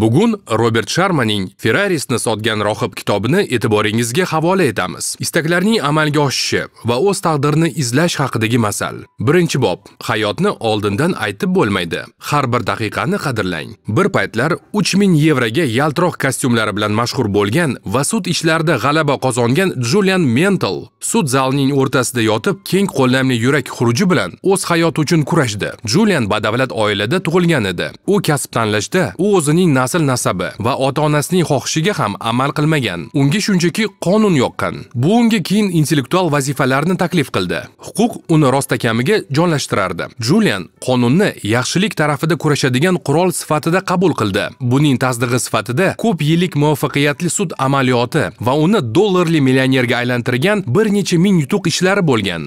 Bugun Robert Sharmaning Ferrarisni sotgan rohib kitobini e'tiboringizga havola etamiz. Istaklarning amalga oshishi va o'z taqdirini izlash haqidagi masal. 1-bob. Hayotni oldindan aytib bo'lmaydi. Har bir daqiqani qadrlang. Bir paytlar 3000 yevroga yaltiroq kostyumlari bilan mashhur bo'lgan va sud ishlarida g'alaba qozongan Julian Mentel sud zalining o'rtasida yotib, keng qo'llamli yurak xuruji bilan o'z hayoti uchun kurashdi. Julian badavlat oilada tug'ilgan edi. U kasb tanlashda u o'zining asl nasabi va ota onasining xohishiga ham amal qilmagan unga shunchaki qonun yoqqan bu unga keyin intellektual vazifalarni taklif qildi huquq uni rostakamiga jonlashtirardi julian qonunni yaxshilik tarafida kurashadigan qurol sifatida qabul qildi buning tasdig'i sifatida ko'p yillik muvaffaqiyatli sud amaliyoti va uni dollarli millionerga aylantirgan bir necha ming yutuq ishlari bo'lgan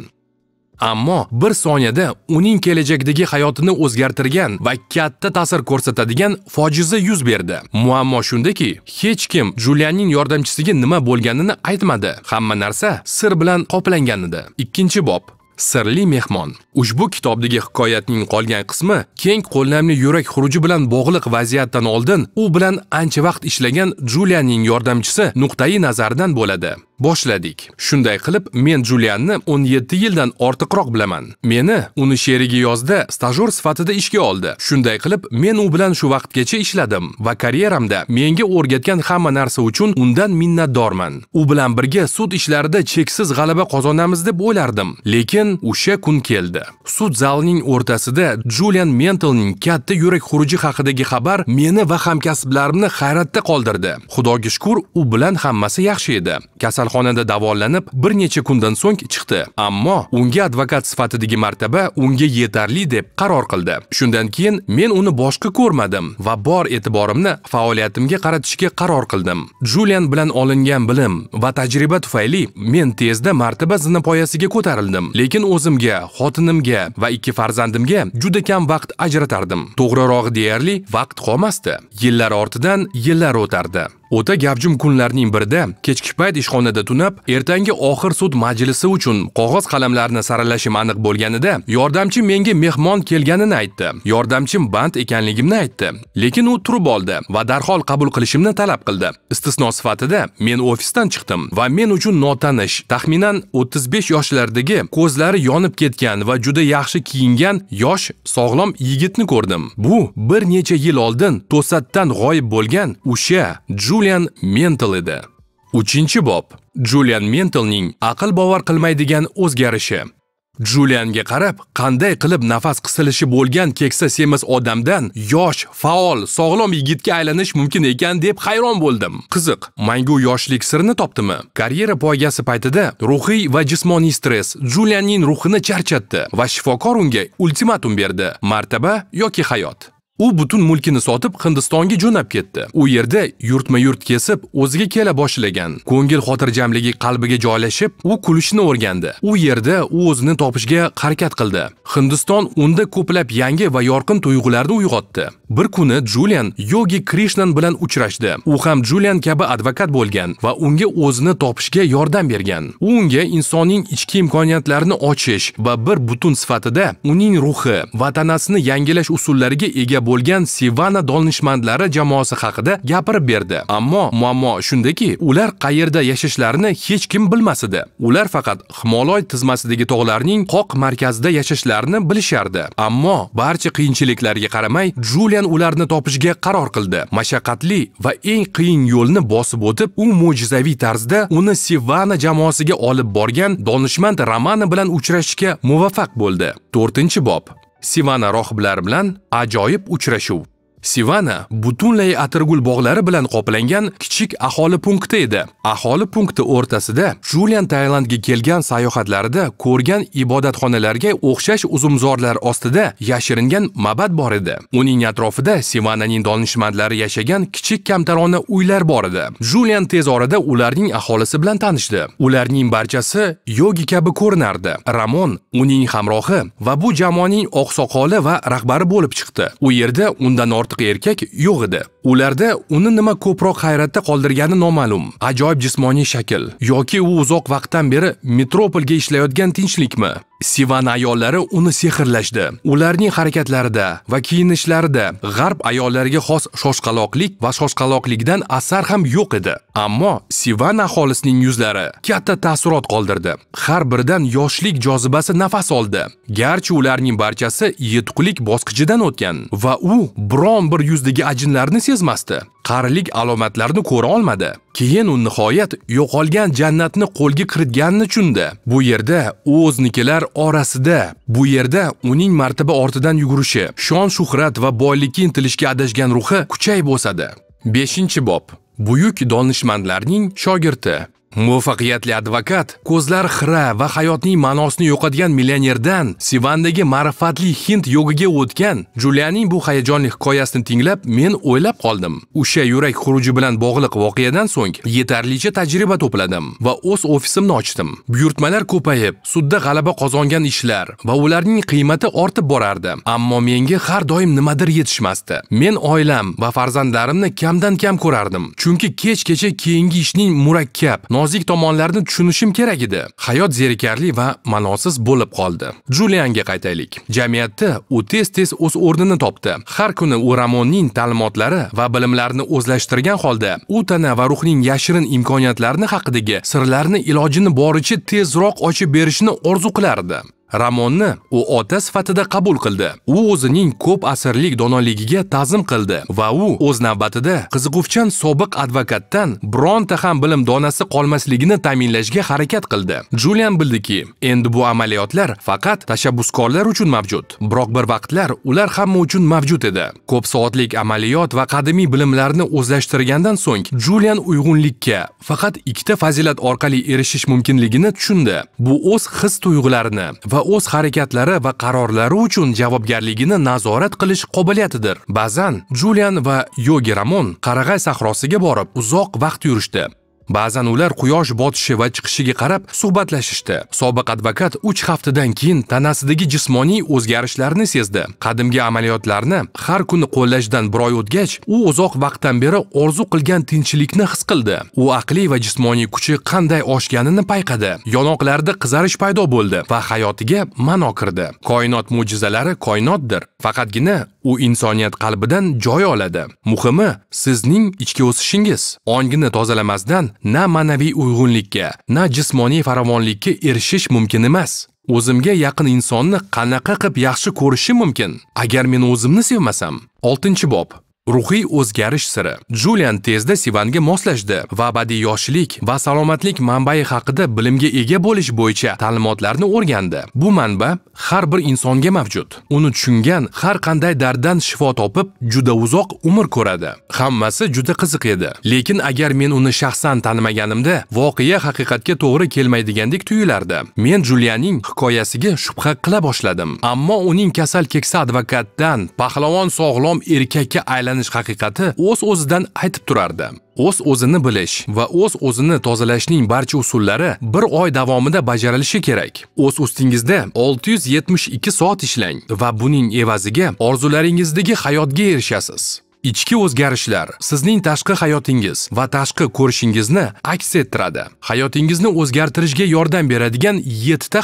ammo bir soniyada uning kelajakdagi hayotini o'zgartirgan va katta ta'sir ko'rsatadigan fojiza yuz berdi muammo shundaki hech kim julianning yordamchisiga nima bo'lganini aytmadi hamma narsa sir bilan qoplangan edi ikkinchi bob sirli mehmon ushbu kitobdagi hikoyatning qolgan qismi keng qo'llamli yurak xuruji bilan bog'liq vaziyatdan oldin u bilan ancha vaqt ishlagan julianning yordamchisi nuqtai nazaridan bo'ladi boshladik. Shunday qilib, men Julianni 17 yildan ortiqroq bilaman. Meni uni sherigi yozda stajyor sifatida ishga oldi. Shunday qilib, men u bilan shu vaqtgacha ishladim va karyeramda menga o'rgatgan hamma narsa uchun undan minnatdorman. U bilan birga sud ishlarida cheksiz g'alaba qozonamiz deb o'ylardim. Lekin o'sha kun keldi. Sud zalining o'rtasida Julian Mentelning katta yurak xuruji haqidagi xabar meni va hamkasblarimni hayratda qoldirdi. Xudoga shukr, u bilan hammasi yaxshi edi. Kasal kasalxonada davolanib bir necha kundan so'ng chiqdi ammo unga advokat sifatidagi martaba unga yetarli deb qaror qildi shundan keyin men uni boshqa ko'rmadim va bor e'tiborimni faoliyatimga qaratishga qaror qildim julian bilan olingan bilim va tajriba tufayli men tezda martaba zinapoyasiga ko'tarildim lekin o'zimga xotinimga va ikki farzandimga juda kam vaqt ajratardim to'g'rirog'i deyarli vaqt qolmasdi yillar ortidan yillar o'tardi o'ta gavjum kunlarning birida kechki payt ishxonada tunab ertangi oxir sud majlisi uchun qog'oz qalamlarni saralashim aniq bo'lganida yordamchi menga mehmon kelganini aytdi yordamchim band ekanligimni aytdi lekin u turib oldi va darhol qabul qilishimni talab qildi istisno sifatida men ofisdan chiqdim va men uchun notanish taxminan 35 yoshlardagi ko'zlari yonib ketgan va juda yaxshi kiyingan yosh sog'lom yigitni ko'rdim bu bir necha yil oldin to'satdan g'oyib bo'lgan o'sha julian mental edi uchinchi bob julian mentalning aql bovar qilmaydigan o'zgarishi julianga qarab qanday qilib nafas qisilishi bo'lgan keksa semiz odamdan yosh faol sog'lom yigitga aylanish mumkin ekan deb hayron bo'ldim qiziq mangu yoshlik sirini topdimi karyera poygasi paytida ruhiy va jismoniy stress julianning ruhini charchatdi va shifokor unga ultimatum berdi martaba yoki hayot u butun mulkini sotib hindistonga jo'nab ketdi u yerda yurtma yurt kesib o'ziga kela boshlagan ko'ngil xotirjamligi qalbiga joylashib u kulishni o'rgandi u yerda u o'zini topishga harakat qildi hindiston unda ko'plab yangi va yorqin tuyg'ularni uyg'otdi Bir kuni Julian Yogi Krishnan bilan uchrashdi. U ham Julian kabi advokat bo'lgan va unga o'zini topishga yordam bergan. U unga insonning ichki imkoniyatlarini ochish va bir butun sifatida uning ruhi va tanasini yangilash usullariga ega bo'lgan Sivana donishmandlari jamoasi haqida gapirib berdi. Ammo muammo shundaki, ular qayerda yashashlarini hech kim bilmas edi. Ular faqat himoloy tizmasidagi tog'larning qoq markazida yashashlarini bilishardi. Ammo barcha qiyinchiliklarga qaramay Julian bilan ularni topishga qaror qildi mashaqqatli va eng qiyin yo'lni bosib o'tib u mo'jizaviy tarzda uni Sivana jamoasiga olib borgan donishmand romani bilan uchrashishga muvaffaq bo'ldi 4 bob Sivana rohiblari bilan ajoyib uchrashuv Sivana butunlay atirgul bog'lari bilan qoplangan kichik aholi punkti edi. Aholi punkti o'rtasida Julian Tailandga kelgan sayohatlarida ko'rgan ibodatxonalarga o'xshash uzumzorlar ostida yashiringan mabad bor edi. Uning atrofida Sivananing donishmandlari yashagan kichik kamtarona uylar bor edi. Julian tez orada ularning aholisi bilan tanishdi. Ularning barchasi yogi kabi ko'rinardi. Ramon uning hamrohi va bu jamoaning oqsoqoli va rahbari bo'lib chiqdi. U yerda undan ortiq erkak yo'q edi ularda uni nima ko'proq hayratda qoldirgani noma'lum ajoyib jismoniy shakl yoki u uzoq vaqtdan beri metropolga ishlayotgan tinchlikmi Sivan ayollari uni sehrlashdi. Ularning harakatlarida va kiyinishlarida g'arb ayollariga xos shoshqaloqlik va shoshqaloqlikdan asar ham yo'q edi. Ammo Sivan aholisining yuzlari katta taassurot qoldirdi. Har biridan yoshlik jozibasi nafas oldi. Garchi ularning barchasi yetuqlik bosqichidan o'tgan va u biron bir yuzdagi ajinlarni sezmasdi qarilik alomatlarini ko'ra olmadi keyin u nihoyat yo'qolgan jannatni qo'lga kiritganini tushundi bu yerda u o'znikilar orasida bu yerda uning martaba ortidan yugurishi shon shuhrat va boylikka intilishga adashgan ruhi kuchayib o'sadi beshinchi bob buyuk donishmandlarning shogirdi muvaffaqiyatli advokat ko'zlar xira va hayotning ma'nosini yo'qotgan millionerdan sivandagi ma'rifatli hind yogiga o'tgan julianing bu hayajonli hikoyasini tinglab men o'ylab qoldim o'sha yurak xuruji bilan bog'liq voqeadan so'ng yetarlicha tajriba to'pladim va o'z ofisimni ochdim buyurtmalar ko'payib sudda g'alaba qozongan ishlar va ularning qiymati ortib borardi ammo menga har doim nimadir yetishmasdi men oilam va farzandlarimni kamdan kam ko'rardim chunki kech kecha keyingi ishning murakkab nozik tomonlarni tushunishim kerak edi hayot zerikarli va ma'nosiz bo'lib qoldi julianga qaytaylik jamiyatda u tez tez o'z o'rnini topdi har kuni u ramonning ta'limotlari va bilimlarini o'zlashtirgan holda u tana va ruhning yashirin imkoniyatlarini haqidagi sirlarni ilojini boricha tezroq ochib berishni orzu qilardi ramonni u ota sifatida qabul qildi u o'zining ko'p asrlik donoligiga ta'zim qildi va u o'z navbatida qiziquvchan sobiq advokatdan bironta ham bilim donasi qolmasligini ta'minlashga harakat qildi julian bildiki endi bu amaliyotlar faqat tashabbuskorlar uchun mavjud biroq bir vaqtlar ular hamma uchun mavjud edi ko'p soatlik amaliyot va qadimiy bilimlarni o'zlashtirgandan so'ng julian uyg'unlikka faqat ikkita fazilat orqali erishish mumkinligini tushundi bu o'z his tuyg'ularini va o'z harakatlari va qarorlari uchun javobgarligini nazorat qilish qobiliyatidir ba'zan julian va yogi ramon qarag'ay sahrosiga borib uzoq vaqt yurishdi Ba'zan ular quyosh botishi va chiqishiga qarab suhbatlashishdi. Sobiq advokat 3 haftadan keyin tanasidagi jismoniy o'zgarishlarni sezdi. Qadimgi amaliyotlarni har kuni qo'llashdan bir oy o'tgach, u uzoq vaqtdan beri orzu qilgan tinchlikni his qildi. U aqliy va jismoniy kuchi qanday oshganini payqadi. Yonoqlarida qizarish paydo bo'ldi va hayotiga ma'no kirdi. Koinot mo'jizalari koinotdir. Faqatgina u insoniyat qalbidan joy oladi. Muhimi sizning ichki o'sishingiz. Ongni tozalamasdan na ma'naviy uyg'unlikka na jismoniy farovonlikka erishish mumkin emas o'zimga yaqin insonni qanaqa qilib yaxshi ko'rishim mumkin agar men o'zimni sevmasam 6 bob ruhiy o'zgarish siri julian tezda sivanga moslashdi va badiiy yoshlik va salomatlik manbai haqida bilimga ega bo'lish bo'yicha ta'limotlarni o'rgandi bu manba har bir insonga mavjud uni tushungan har qanday darddan shifo topib juda uzoq umr ko'radi hammasi juda qiziq edi lekin agar men uni shaxsan tanimaganimda voqea haqiqatga to'g'ri kelmaydigandek tuyulardi men julianning hikoyasiga shubha qila boshladim ammo uning kasal keksa advokatdan pahlavon sog'lom erkakka aylan aylanish haqiqati o'z o'zidan aytib turardi o'z o'zini bilish va o'z o'zini tozalashning barcha usullari bir oy davomida bajarilishi kerak o'z ustingizda 672 soat ishlang va buning evaziga orzularingizdagi hayotga erishasiz ichki o'zgarishlar sizning tashqi hayotingiz va tashqi ko'rishingizni aks ettiradi hayotingizni o'zgartirishga yordam beradigan 7 ta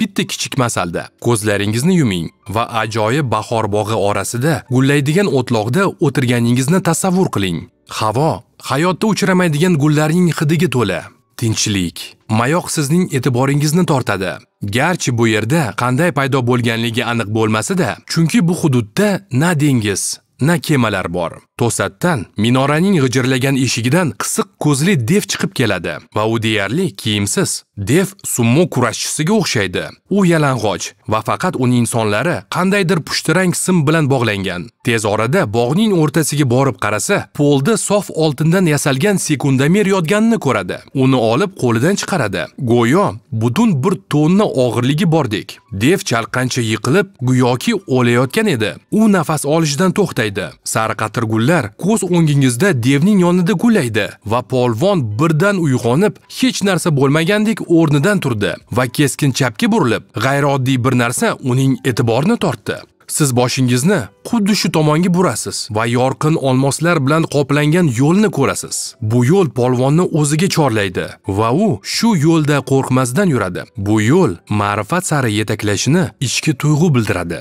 bitta kichik masalda ko'zlaringizni yuming va ajoyib bahor bog'i orasida gullaydigan o'tloqda o'tirganingizni tasavvur qiling havo hayotda uchramaydigan gullarning hidiga to'la tinchlik mayoq sizning e'tiboringizni tortadi garchi bu yerda qanday paydo bo'lganligi aniq bo'lmasa-da, chunki bu hududda na dengiz na kemalar bor to'satdan minoraning g'ijirlagan eshigidan qisiq ko'zli dev chiqib keladi va u deyarli kiyimsiz dev summo kurashchisiga o'xshaydi u yalang'och va faqat uning insonlari qandaydir pushtirang sim bilan bog'langan tez orada bog'ning o'rtasiga borib qarasa polda sof oltindan yasalgan sekundamer yotganini ko'radi uni olib qo'lidan chiqaradi go'yo butun bir tonna og'irligi bordek dev chalqancha yiqilib go'yoki o'layotgan edi u nafas olishdan to'xtaydi sariqatirgullar gullar ko'z o'ngingizda devning yonida gullaydi va polvon birdan uyg'onib hech narsa bo'lmagandek o'rnidan turdi va keskin chapga burilib g'ayrioddiy bir narsa uning e'tiborini tortdi siz boshingizni xuddi shu tomonga burasiz va yorqin olmoslar bilan qoplangan yo'lni ko'rasiz bu yo'l polvonni o'ziga chorlaydi va u shu yo'lda qo'rqmasdan yuradi bu yo'l ma'rifat sari yetaklashini ichki tuyg'u bildiradi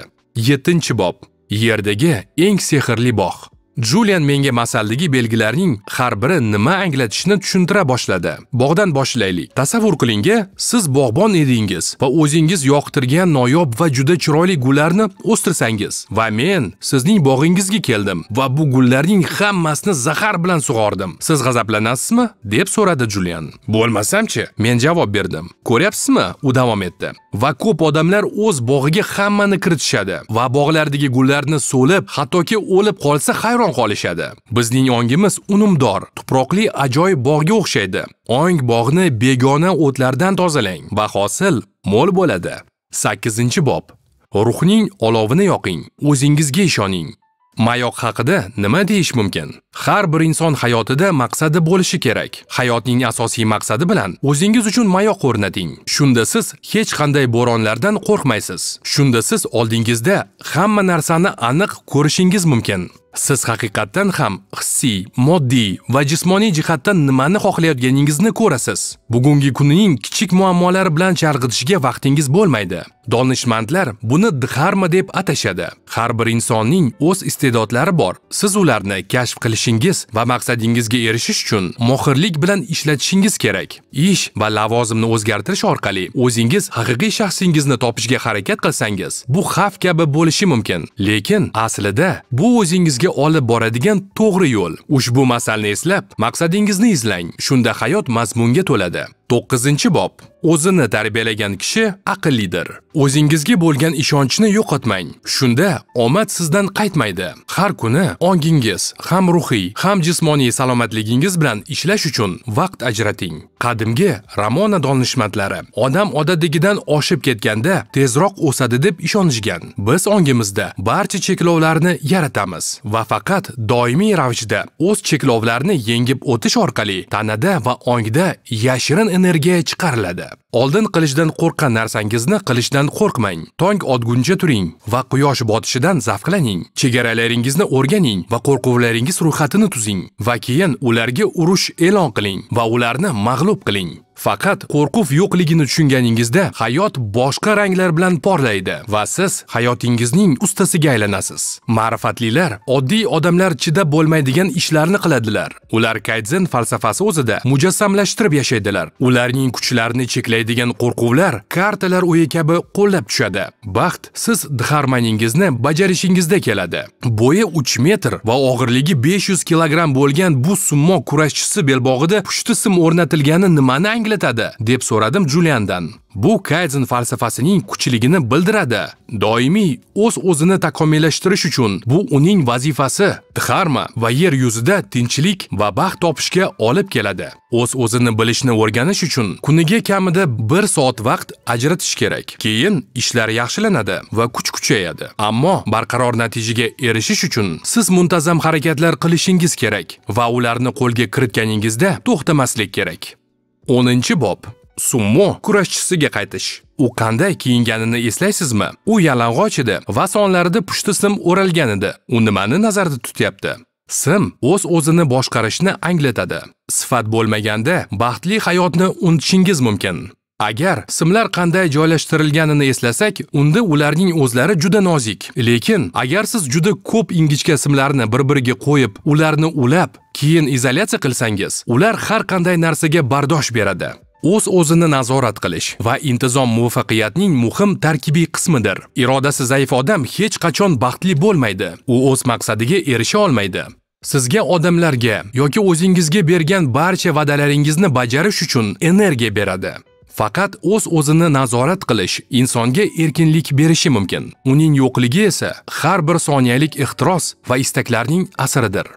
7 bob yerdagi eng sehrli bog' Julian menga masaldagi belgilarning har biri nima anglatishini tushuntira boshladi. Bog'dan boshlaylik. Tasavvur qiling, siz bog'bon edingiz va o'zingiz yoqtirgan noyob va juda chiroyli gullarni o'stirsangiz va men sizning bog'ingizga keldim va bu gullarning hammasini zahar bilan sug'ordim. Siz g'azablanasizmi? deb so'radi Julian. Bo'lmasam-chi? Men javob berdim. Ko'ryapsizmi? U davom etdi. Va ko'p odamlar o'z bog'iga hammani kiritishadi va bog'lardagi gullarni so'lib, hattoki o'lib qolsa xayr hayron qolishadi bizning ongimiz unumdor tuproqli ajoyib bog'ga o'xshaydi ong bog'ni begona o'tlardan tozalang va hosil mo'l bo'ladi 8 bob ruhning olovini yoqing o'zingizga ishoning mayoq haqida nima deyish mumkin har bir inson hayotida maqsadi bo'lishi kerak hayotning asosiy maqsadi bilan o'zingiz uchun mayoq o'rnating shunda siz hech qanday bo'ronlardan qo'rqmaysiz shunda siz oldingizda hamma narsani aniq ko'rishingiz mumkin siz haqiqatdan ham hissiy moddiy va jismoniy jihatdan nimani xohlayotganingizni ko'rasiz bugungi kunning kichik muammolari bilan chalg'itishga vaqtingiz bo'lmaydi donishmandlar buni dharma deb atashadi har bir insonning o'z iste'dodlari bor siz ularni kashf qilishingiz va maqsadingizga erishish uchun mohirlik bilan ishlatishingiz kerak ish va lavozimni o'zgartirish orqali o'zingiz haqiqiy shaxsingizni topishga harakat qilsangiz bu xavf kabi bo'lishi mumkin lekin aslida bu o'zingiz maqsadingizga olib boradigan to'g'ri yo'l ushbu masalni eslab maqsadingizni izlang shunda hayot mazmunga to'ladi 9 bob. O'zini tarbiyalagan kishi aqllidir. O'zingizga bo'lgan ishonchni yo'qotmang. Shunda omad sizdan qaytmaydi. Har kuni ongingiz, ham ruhiy, ham jismoniy salomatligingiz bilan ishlash uchun vaqt ajrating. Qadimgi Ramona donishmandlari odam odatdagidan oshib ketganda tezroq o'sadi deb ishonishgan. Biz ongimizda barcha cheklovlarni yaratamiz va faqat doimiy ravishda o'z cheklovlarni yengib o'tish orqali tanada va ongda yashirin energiya chiqariladi. Oldin qilishdan qo'rqqan narsangizni qilishdan qo'rqmang. Tong otguncha turing va quyosh botishidan zavqlaning. Chegaralaringizni o'rganing va qo'rquvlaringiz ro'yxatini tuzing va keyin ularga urush e'lon qiling va ularni mag'lub qiling. Faqat qo'rquv yo'qligini tushunganingizda hayot boshqa ranglar bilan porlaydi va siz hayotingizning ustasiga aylanasiz. Ma'rifatlilar oddiy odamlar chidab bo'lmaydigan ishlarni qiladilar. Ular Kaizen falsafasi o'zida mujassamlashtirib yashaydilar. Ularning kuchlarini cheklaydigan qo'rquvlar kartalar o'yi kabi qo'llab tushadi. Baxt siz dixarmaningizni bajarishingizda keladi. Bo'yi 3 metr va og'irligi 500 kilogramm bo'lgan bu summo kurashchisi belbog'ida pushti sim o'rnatilgani nimani anglatadi deb so'radim juliandan bu kayzen falsafasining kuchligini bildiradi doimiy o'z o'zini takomillashtirish uchun bu uning vazifasi dharma va yer yuzida tinchlik va baxt topishga olib keladi o'z o'zini bilishni o'rganish uchun kuniga kamida 1 soat vaqt ajratish kerak keyin ishlar yaxshilanadi va kuch kuchayadi ammo barqaror natijaga erishish uchun siz muntazam harakatlar qilishingiz kerak va ularni qo'lga kiritganingizda to'xtamaslik kerak o'ninchi bob summo kurashchisiga qaytish u qanday kiyinganini eslaysizmi u yalang'och edi va sonlarida pushti sim o'ralgan edi u nimani nazarda tutyapti sim o'z o'zini boshqarishni anglatadi sifat bo'lmaganda baxtli hayotni unutishingiz mumkin Agar simlar qanday joylashtirilganini eslasak, unda ularning o'zlari juda nozik. Lekin agar siz juda ko'p ingichka simlarni bir-biriga qo'yib, ularni ulab, keyin izolyatsiya qilsangiz, ular har qanday narsaga bardosh beradi. o'z o'zini nazorat qilish va intizom muvaffaqiyatning muhim tarkibiy qismidir irodasi zaif odam hech qachon baxtli bo'lmaydi u o'z maqsadiga erisha olmaydi sizga odamlarga yoki o'zingizga bergan barcha va'dalaringizni bajarish uchun energiya beradi Faqat o'z o'zini nazorat qilish insonga erkinlik berishi mumkin. Uning yo'qligi esa har bir soniyalik ehtiros va istaklarning asaridir.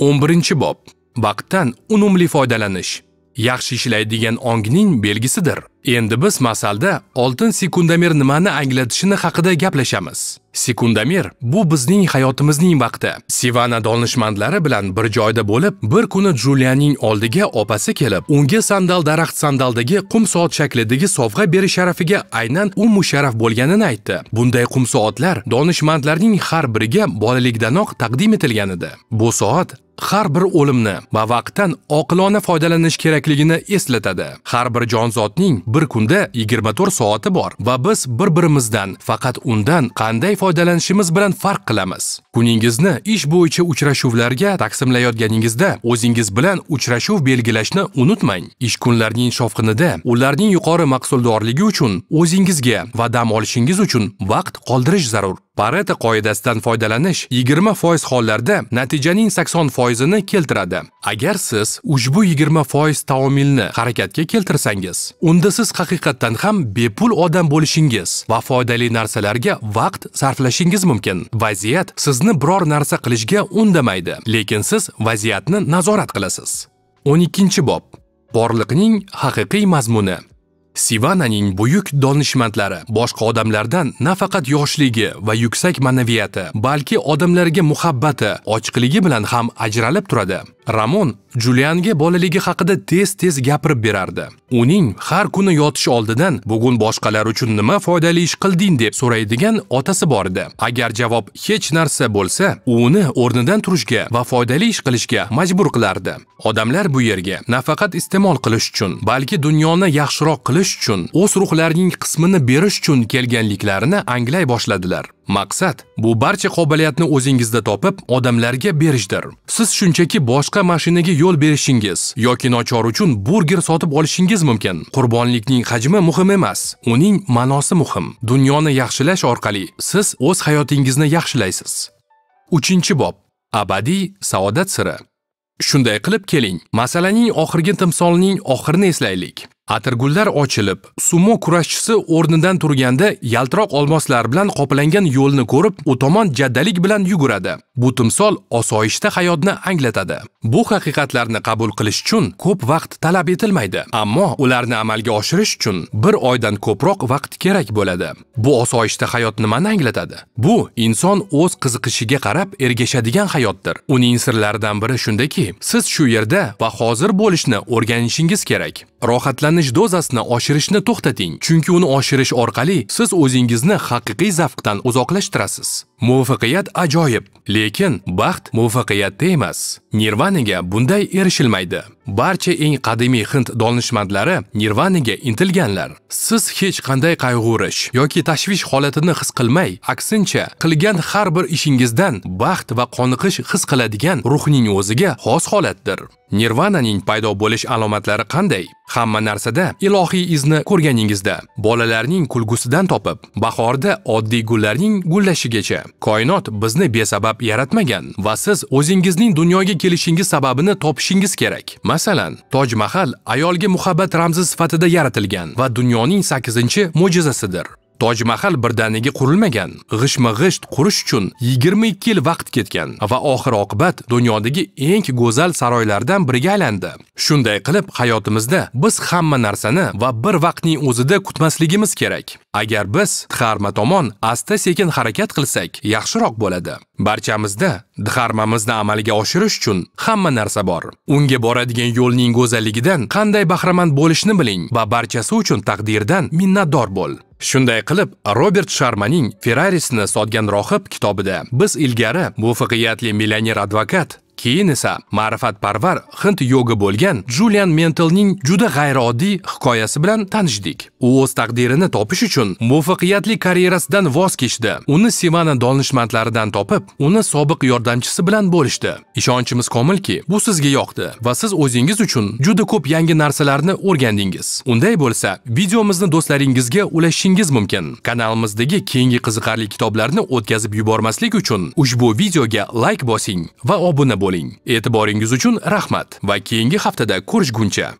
11-bob. Vaqtdan unumli foydalanish yaxshi ishlaydigan ongning belgisidir. Endi biz masalda oltin sekundamer nimani anglatishini haqida gaplashamiz. Sekundamer bu bizning hayotimizning vaqti. Sivana donishmandlari bilan bir joyda bo'lib, bir kuni Julianing oldiga opasi kelib, unga sandal daraxt sandaldagi qum soat shaklidagi sovg'a berish sharafiga aynan u musharraf bo'lganini aytdi. Bunday qum soatlar donishmandlarning har biriga bolalikdanoq taqdim etilgan edi. Bu soat har bir o'limni va vaqtdan oqilona foydalanish kerakligini eslatadi. Har bir jonzotning bir kunda 24 soati bor va biz bir birimizdan faqat undan qanday foydalanishimiz bilan farq qilamiz kuningizni ish bo'yicha uchrashuvlarga taqsimlayotganingizda o'zingiz bilan uchrashuv belgilashni unutmang ish kunlarining shovqinida ularning yuqori maqsuldorligi uchun o'zingizga va dam olishingiz uchun vaqt qoldirish zarur Pareto qoidasidan foydalanish 20% hollarda natijaning 80%ini keltiradi. Agar siz ushbu 20% taomilni harakatga keltirsangiz, unda siz haqiqatdan ham bepul odam bo'lishingiz va foydali narsalarga vaqt sarflashingiz mumkin. Vaziyat sizni biror narsa qilishga undamaydi, lekin siz vaziyatni nazorat qilasiz. 12-bob Borliqning haqiqiy mazmuni Sivananing buyuk donishmandlari boshqa odamlardan nafaqat yoshligi va yuksak ma'naviyati, balki odamlarga muhabbati, ochiqligi bilan ham ajralib turadi. ramon julianga bolaligi haqida tez tez gapirib berardi uning har kuni yotish oldidan bugun boshqalar uchun nima foydali ish qilding deb so'raydigan otasi bor edi agar javob hech narsa bo'lsa u uni o'rnidan turishga va foydali ish qilishga majbur qilardi odamlar bu yerga nafaqat iste'mol qilish uchun balki dunyoni yaxshiroq qilish uchun o'z ruhlarining qismini berish uchun kelganliklarini anglay boshladilar Maqsad bu barcha qobiliyatni o'zingizda topib, odamlarga berishdir. Siz shunchaki boshqa mashinaga yo'l berishingiz yoki nochor uchun burger sotib olishingiz mumkin. Qurbonlikning hajmi muhim emas, uning ma'nosi muhim. Dunyoni yaxshilash orqali siz o'z hayotingizni yaxshilaysiz. 3-bob: Abadiy saodat siri. Shunday qilib keling, masalaning oxirgi timsolining oxirini eslaylik. Atirgullar ochilib, sumo kurashchisi o'rnidan turganda yaltiroq olmoslar bilan qoplangan yo'lni ko'rib, u tomon jaddalik bilan yuguradi. Bu timsol osoyishta hayotni anglatadi. Bu haqiqatlarni qabul qilish uchun ko'p vaqt talab etilmaydi, ammo ularni amalga oshirish uchun bir oydan ko'proq vaqt kerak bo'ladi. Bu osoyishta hayot nimani anglatadi? Bu inson o'z qiziqishiga qarab ergashadigan hayotdir. Uning sirlaridan biri shundaki, siz shu yerda va hozir bo'lishni o'rganishingiz kerak. Rohatlan foydalanish dozasini oshirishni to'xtating, chunki uni oshirish orqali siz o'zingizni haqiqiy zavqdan uzoqlashtirasiz. Muvaffaqiyat ajoyib, lekin baxt muvaffaqiyatda emas. Nirvanaga bunday erishilmaydi. barcha eng qadimiy hind donishmandlari nirvanaga intilganlar siz hech qanday qayg'urish yoki tashvish holatini his qilmay aksincha qilgan har bir ishingizdan baxt va qoniqish his qiladigan ruhning o'ziga xos holatdir nirvananing paydo bo'lish alomatlari qanday hamma narsada ilohiy izni ko'rganingizda bolalarning kulgusidan topib bahorda oddiy gullarning gullashigacha koinot bizni besabab yaratmagan va siz o'zingizning dunyoga kelishingiz sababini topishingiz kerak Masalan, Toj Mahal ayolga muhabbat ramzi sifatida yaratilgan va dunyoning 8-mo'jizasidir. Toj Mahal birdaniga qurilmagan g'ishma g'isht qurish uchun 22 yil vaqt ketgan va oxir oqibat dunyodagi eng go'zal saroylardan biriga aylandi shunday qilib hayotimizda biz hamma narsani va bir vaqtning o'zida kutmasligimiz kerak agar biz dharma tomon asta sekin harakat qilsak yaxshiroq bo'ladi barchamizda dharmamizni amalga oshirish uchun hamma narsa bor unga boradigan yo'lning go'zalligidan qanday bahramand bo'lishni biling va barchasi uchun taqdirdan minnatdor bo'l shunday qilib robert sharmaning ferrarisni sotgan rohib kitobida biz ilgari muvaffaqiyatli millioner advokat keyin esa ma'rifatparvar hind yogi bo'lgan julian mentelning juda g'ayrioddiy hikoyasi bilan tanishdik u o'z taqdirini topish uchun muvaffaqiyatli karyerasidan voz kechdi uni sivana donishmandlaridan topib uni sobiq yordamchisi bilan bo'lishdi ishonchimiz komilki bu sizga yoqdi va siz o'zingiz uchun juda ko'p yangi narsalarni o'rgandingiz unday bo'lsa videomizni do'stlaringizga ulashishingiz mumkin kanalimizdagi keyingi qiziqarli kitoblarni o'tkazib yubormaslik uchun ushbu videoga layk like bosing va obuna bo'ling bo'ling e'tiboringiz uchun rahmat va keyingi haftada ko'rishguncha